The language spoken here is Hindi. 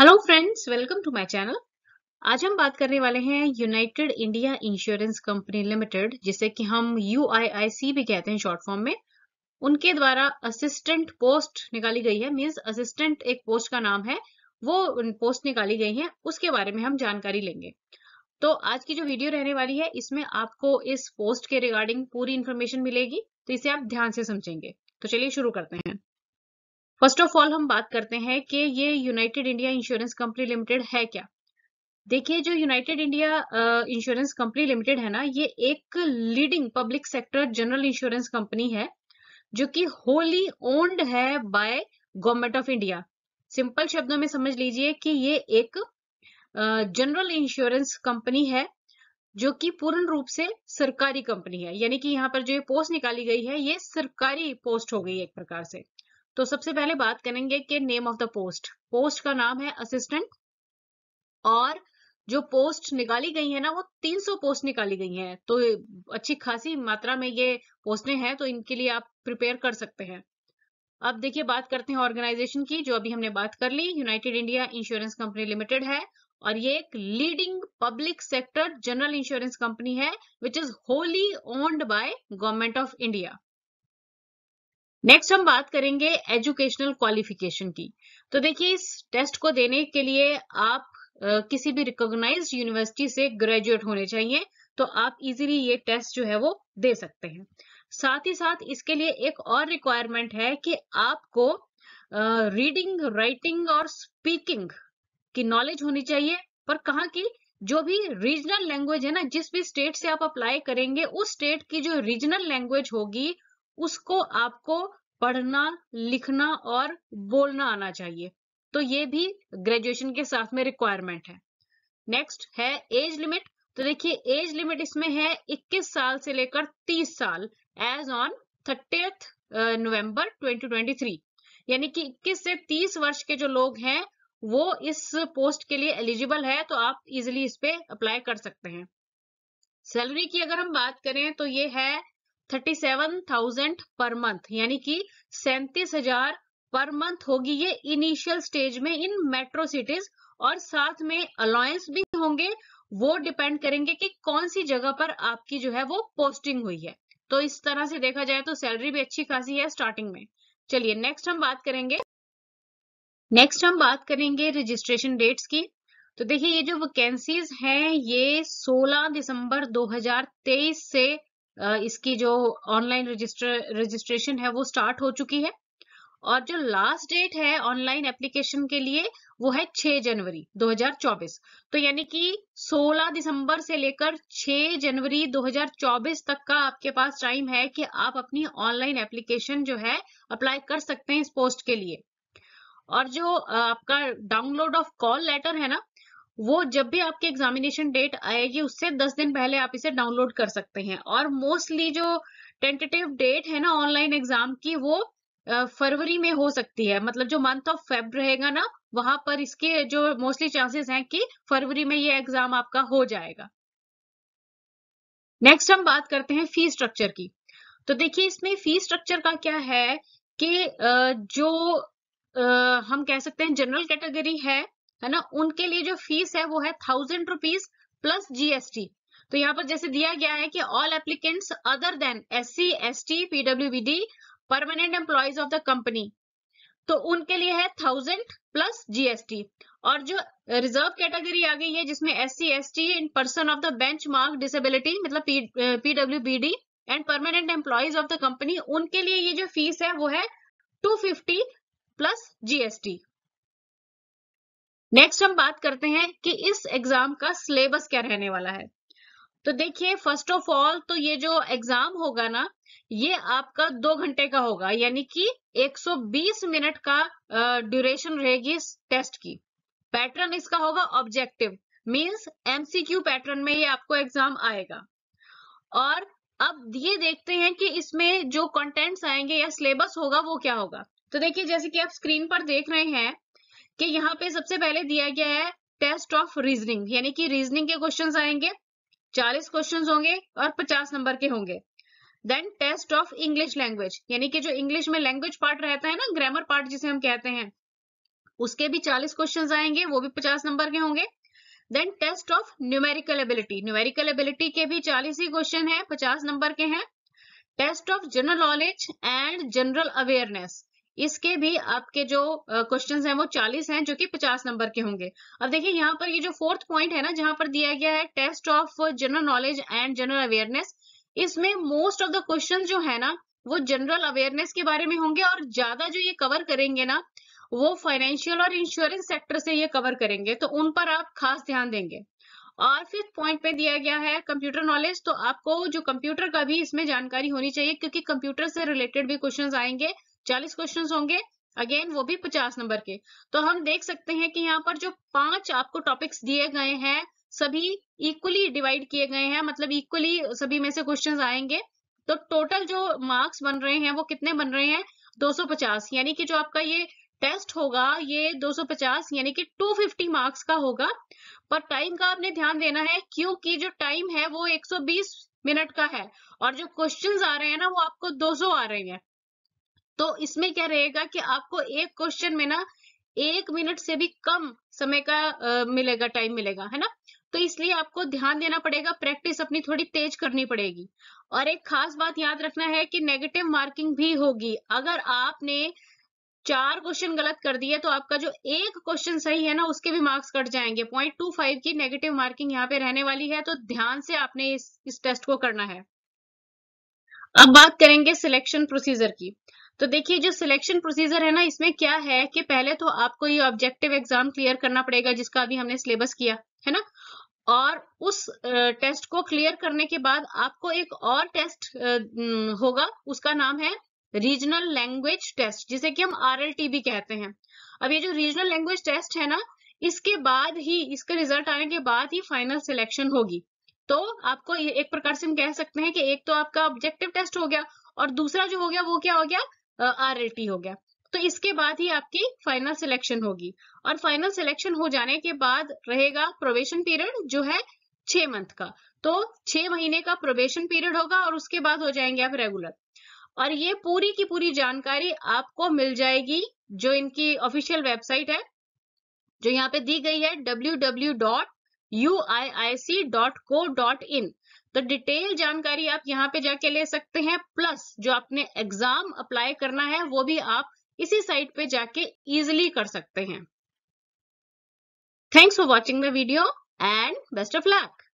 hello friends welcome to my channel आज हम बात करने वाले हैं United India Insurance Company Limited जिसे कि हम यू भी कहते हैं शॉर्ट फॉर्म में उनके द्वारा असिस्टेंट पोस्ट निकाली गई है मीन्स असिस्टेंट एक पोस्ट का नाम है वो पोस्ट निकाली गई है उसके बारे में हम जानकारी लेंगे तो आज की जो वीडियो रहने वाली है इसमें आपको इस पोस्ट के रिगार्डिंग पूरी इंफॉर्मेशन मिलेगी तो इसे आप ध्यान से समझेंगे तो चलिए शुरू करते हैं फर्स्ट ऑफ ऑल हम बात करते हैं कि ये United India Insurance Company Limited है क्या देखिए जो United India Insurance Company Limited है ना ये एक leading public sector general insurance company है जो कि होली ओन्ड है by government of India simple शब्दों में समझ लीजिए कि ये एक जनरल इंश्योरेंस कंपनी है जो कि पूर्ण रूप से सरकारी कंपनी है यानी कि यहाँ पर जो ये पोस्ट निकाली गई है ये सरकारी पोस्ट हो गई एक प्रकार से तो सबसे पहले बात करेंगे कि name of the post post का नाम है असिस्टेंट और जो पोस्ट निकाली गई है ना वो 300 पोस्ट निकाली गई है तो अच्छी खासी मात्रा में ये पोस्टें हैं तो इनके लिए आप प्रिपेयर कर सकते हैं अब देखिए बात करते हैं ऑर्गेनाइजेशन की जो अभी हमने बात कर ली United India Insurance Company Limited है और ये एक leading public sector general insurance company है which is wholly owned by government of India next हम बात करेंगे एजुकेशनल क्वालिफिकेशन की तो देखिए इस टेस्ट को देने के लिए आप किसी भी रिकॉग्नाइज्ड यूनिवर्सिटी से ग्रेजुएट होने चाहिए तो आप इजीली ये टेस्ट जो है वो दे सकते हैं साथ ही साथ इसके लिए एक और रिक्वायरमेंट है कि आपको रीडिंग राइटिंग और स्पीकिंग की नॉलेज होनी चाहिए पर कहा की जो भी रीजनल लैंग्वेज है ना जिस भी स्टेट से आप अप्लाई करेंगे उस स्टेट की जो रीजनल लैंग्वेज होगी उसको आपको पढ़ना लिखना और बोलना आना चाहिए तो ये भी ग्रेजुएशन के साथ में रिक्वायरमेंट है नेक्स्ट है एज लिमिट तो देखिए एज लिमिट इसमें है 21 साल से लेकर 30 साल एज ऑन थर्टीथ नवंबर 2023 यानी कि 21 से 30 वर्ष के जो लोग हैं वो इस पोस्ट के लिए एलिजिबल है तो आप इजिली इस पे अप्लाई कर सकते हैं सैलरी की अगर हम बात करें तो ये है thirty seven thousand per month यानी कि सैंतीस हजार पर मंथ होगी ये इनिशियल स्टेज में इन मेट्रो सिटीज और साथ में अलायंस भी होंगे वो डिपेंड करेंगे कि कौन सी जगह पर आपकी जो है वो पोस्टिंग हुई है तो इस तरह से देखा जाए तो सैलरी भी अच्छी खासी है स्टार्टिंग में चलिए नेक्स्ट हम बात करेंगे नेक्स्ट हम बात करेंगे रजिस्ट्रेशन डेट्स की तो देखिए ये जो वैकेंसीज हैं ये 16 दिसंबर 2023 से इसकी जो ऑनलाइन रजिस्टर रजिस्ट्रेशन है वो स्टार्ट हो चुकी है और जो लास्ट डेट है ऑनलाइन एप्लीकेशन के लिए वो है 6 जनवरी 2024 तो यानी कि 16 दिसंबर से लेकर 6 जनवरी 2024 तक का आपके पास टाइम है कि आप अपनी ऑनलाइन एप्लीकेशन जो है अप्लाई कर सकते हैं इस पोस्ट के लिए और जो आपका डाउनलोड ऑफ कॉल लेटर है ना वो जब भी आपकी एग्जामिनेशन डेट आएगी उससे दस दिन पहले आप इसे डाउनलोड कर सकते हैं और मोस्टली जो टेंटेटिव डेट है ना ऑनलाइन एग्जाम की वो फरवरी में हो सकती है मतलब जो मंथ ऑफ फेब रहेगा ना वहां पर इसके जो मोस्टली चांसेस हैं कि फरवरी में ये एग्जाम आपका हो जाएगा नेक्स्ट हम बात करते हैं फी स्ट्रक्चर की तो देखिए इसमें फी स्ट्रक्चर का क्या है कि जो हम कह सकते हैं जनरल कैटेगरी है है ना उनके लिए जो फीस है वो है थाउजेंड रुपीज प्लस जीएसटी तो यहाँ पर जैसे दिया गया है कि all applicants other than S C S T PWBD permanent employees of the company तो उनके लिए है थाउजेंड प्लस जीएसटी और जो रिजर्व कैटेगरी आ गई है जिसमें S C S T in person of the benchmark disability मतलब PW B D and permanent employees of the company उनके लिए ये जो फीस है वो है two fifty plus GST next हम बात करते हैं कि इस एग्जाम का सिलेबस क्या रहने वाला है तो देखिए फर्स्ट ऑफ ऑल तो ये जो एग्जाम होगा ना ये आपका दो घंटे का होगा यानी कि 120 मिनट का ड्यूरेशन रहेगी इस टेस्ट की पैटर्न इसका होगा ऑब्जेक्टिव मींस एमसीक्यू पैटर्न में ये आपको एग्जाम आएगा और अब ये देखते हैं कि इसमें जो कंटेंट्स आएंगे या सिलेबस होगा वो क्या होगा तो देखिए जैसे कि आप स्क्रीन पर देख रहे हैं कि यहाँ पे सबसे पहले दिया गया है टेस्ट ऑफ रीजनिंग यानी कि रीजनिंग के क्वेश्चन आएंगे चालीस क्वेश्चन होंगे और पचास नंबर के होंगे then test of English language यानी कि जो इंग्लिश में लैंग्वेज पार्ट रहता है ना ग्रामर पार्ट जिसे हम कहते हैं उसके भी चालीस क्वेश्चन आएंगे वो भी पचास नंबर के होंगे then test of numerical ability numerical ability के भी चालीस ही क्वेश्चन है पचास नंबर के हैं test of general knowledge and general awareness इसके भी आपके जो क्वेश्चंस हैं वो 40 हैं जो कि 50 नंबर के होंगे अब देखिए यहाँ पर ये जो फोर्थ पॉइंट है ना जहां पर दिया गया है test of general knowledge and general awareness इसमें मोस्ट ऑफ द क्वेश्चन जो है ना वो जनरल अवेयरनेस के बारे में होंगे और ज्यादा जो ये कवर करेंगे ना वो फाइनेंशियल और इंश्योरेंस सेक्टर से ये कवर करेंगे तो उन पर आप खास ध्यान देंगे और फिफ्थ पॉइंट पे दिया गया है कंप्यूटर नॉलेज तो आपको जो कंप्यूटर का भी इसमें जानकारी होनी चाहिए क्योंकि कंप्यूटर से रिलेटेड भी क्वेश्चंस आएंगे चालीस क्वेश्चन होंगे अगेन वो भी पचास नंबर के तो हम देख सकते हैं कि यहाँ पर जो पांच आपको टॉपिक्स दिए गए हैं सभी इक्वली डिवाइड किए गए हैं मतलब इक्वली सभी में से क्वेश्चंस आएंगे तो टोटल जो मार्क्स बन रहे हैं वो कितने बन रहे हैं 250 यानी कि जो आपका ये टेस्ट होगा ये 250 यानी कि 250 मार्क्स का होगा पर टाइम का आपने ध्यान देना है क्योंकि जो टाइम है वो 120 मिनट का है और जो क्वेश्चंस आ रहे हैं ना वो आपको 200 आ रहे हैं तो इसमें क्या रहेगा कि आपको एक क्वेश्चन में ना एक मिनट से भी कम समय का आ, मिलेगा टाइम मिलेगा है ना तो इसलिए आपको ध्यान देना पड़ेगा प्रैक्टिस अपनी थोड़ी तेज करनी पड़ेगी और एक खास बात याद रखना है कि नेगेटिव मार्किंग भी होगी अगर आपने चार क्वेश्चन गलत कर दिए तो आपका जो एक क्वेश्चन सही है ना उसके भी मार्क्स कट जाएंगे पॉइंट टू फाइव की नेगेटिव मार्किंग यहाँ पे रहने वाली है तो ध्यान से आपने इस, इस टेस्ट को करना है अब बात करेंगे सिलेक्शन प्रोसीजर की तो देखिए जो सिलेक्शन प्रोसीजर है ना इसमें क्या है कि पहले तो आपको ये ऑब्जेक्टिव एग्जाम क्लियर करना पड़ेगा जिसका अभी हमने सिलेबस किया है ना और उस टेस्ट को क्लियर करने के बाद आपको एक और टेस्ट होगा उसका नाम है रीजनल लैंग्वेज टेस्ट जिसे कि हम आर भी कहते हैं अब ये जो रीजनल लैंग्वेज टेस्ट है ना इसके बाद ही इसके रिजल्ट आने के बाद ही फाइनल सिलेक्शन होगी तो आपको एक प्रकार से हम कह सकते हैं कि एक तो आपका ऑब्जेक्टिव टेस्ट हो गया और दूसरा जो हो गया वो क्या हो गया आर हो गया तो इसके बाद ही आपकी फाइनल सिलेक्शन होगी और फाइनल सिलेक्शन हो जाने के बाद रहेगा प्रोबेशन पीरियड जो है छह मंथ का तो छह महीने का प्रोबेशन पीरियड होगा और उसके बाद हो जाएंगे आप रेगुलर और ये पूरी की पूरी जानकारी आपको मिल जाएगी जो इनकी ऑफिशियल वेबसाइट है जो यहाँ पे दी गई है डब्ल्यू डब्ल्यू डॉट uiic.co.in तो डिटेल जानकारी आप यहाँ पे जाके ले सकते हैं प्लस जो आपने एग्जाम अप्लाई करना है वो भी आप इसी साइट पे जाके इजिली कर सकते हैं thanks for watching the video and best of luck